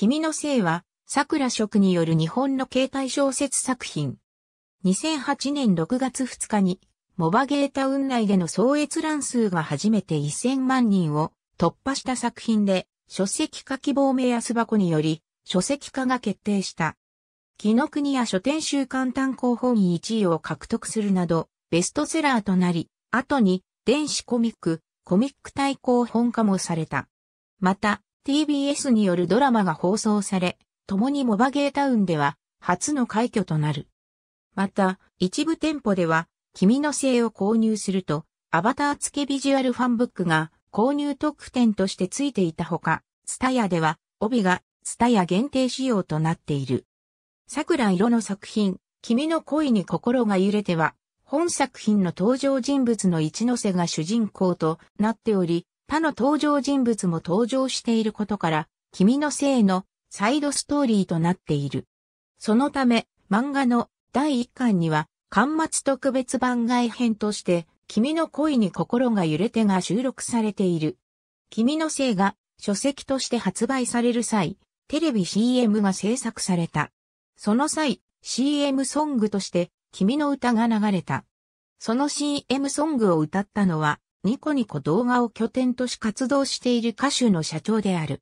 君の姓は、桜職による日本の携帯小説作品。2008年6月2日に、モバゲータウン内での総閲覧数が初めて1000万人を突破した作品で、書籍化希望目安箱により、書籍化が決定した。木の国や書店週刊単行本位1位を獲得するなど、ベストセラーとなり、後に電子コミック、コミック対抗本化もされた。また、TBS によるドラマが放送され、共にモバゲータウンでは初の快挙となる。また、一部店舗では、君の姓を購入すると、アバター付きビジュアルファンブックが購入特典として付いていたほか、ツタヤでは帯がツタヤ限定仕様となっている。桜色の作品、君の恋に心が揺れては、本作品の登場人物の一ノ瀬が主人公となっており、他の登場人物も登場していることから、君のせいのサイドストーリーとなっている。そのため、漫画の第1巻には、巻末特別番外編として、君の恋に心が揺れてが収録されている。君のせいが書籍として発売される際、テレビ CM が制作された。その際、CM ソングとして、君の歌が流れた。その CM ソングを歌ったのは、ニコニコ動画を拠点とし活動している歌手の社長である。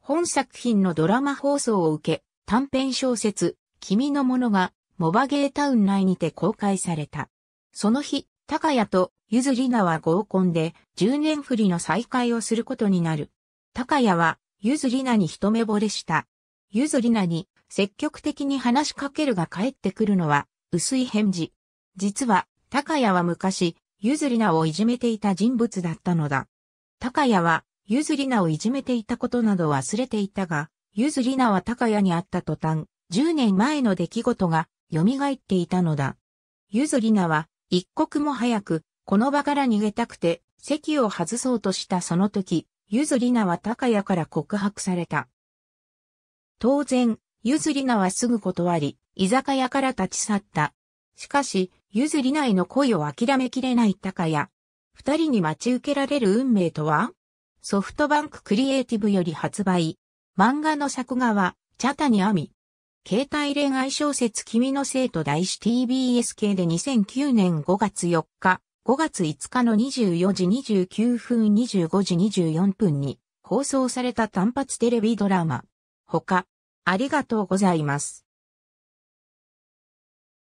本作品のドラマ放送を受け、短編小説、君のものが、モバゲータウン内にて公開された。その日、高谷とゆずりなは合コンで10年振りの再会をすることになる。高谷はゆずりなに一目惚れした。ゆずりなに積極的に話しかけるが帰ってくるのは薄い返事。実は高谷は昔ゆずりなをいじめていた人物だったのだ。高谷は、ゆずりなをいじめていたことなど忘れていたが、ゆずりなは高谷に会った途端、10年前の出来事が蘇っていたのだ。ゆずりなは、一刻も早く、この場から逃げたくて、席を外そうとしたその時、ゆずりなは高谷から告白された。当然、ゆずりなはすぐ断り、居酒屋から立ち去った。しかし、ゆずりないの恋を諦めきれない高谷。二人に待ち受けられる運命とはソフトバンククリエイティブより発売。漫画の作画は、茶谷亜美。携帯恋愛小説君の生徒大師。TBS 系で2009年5月4日、5月5日の24時29分25時24分に放送された単発テレビドラマ。他、ありがとうございます。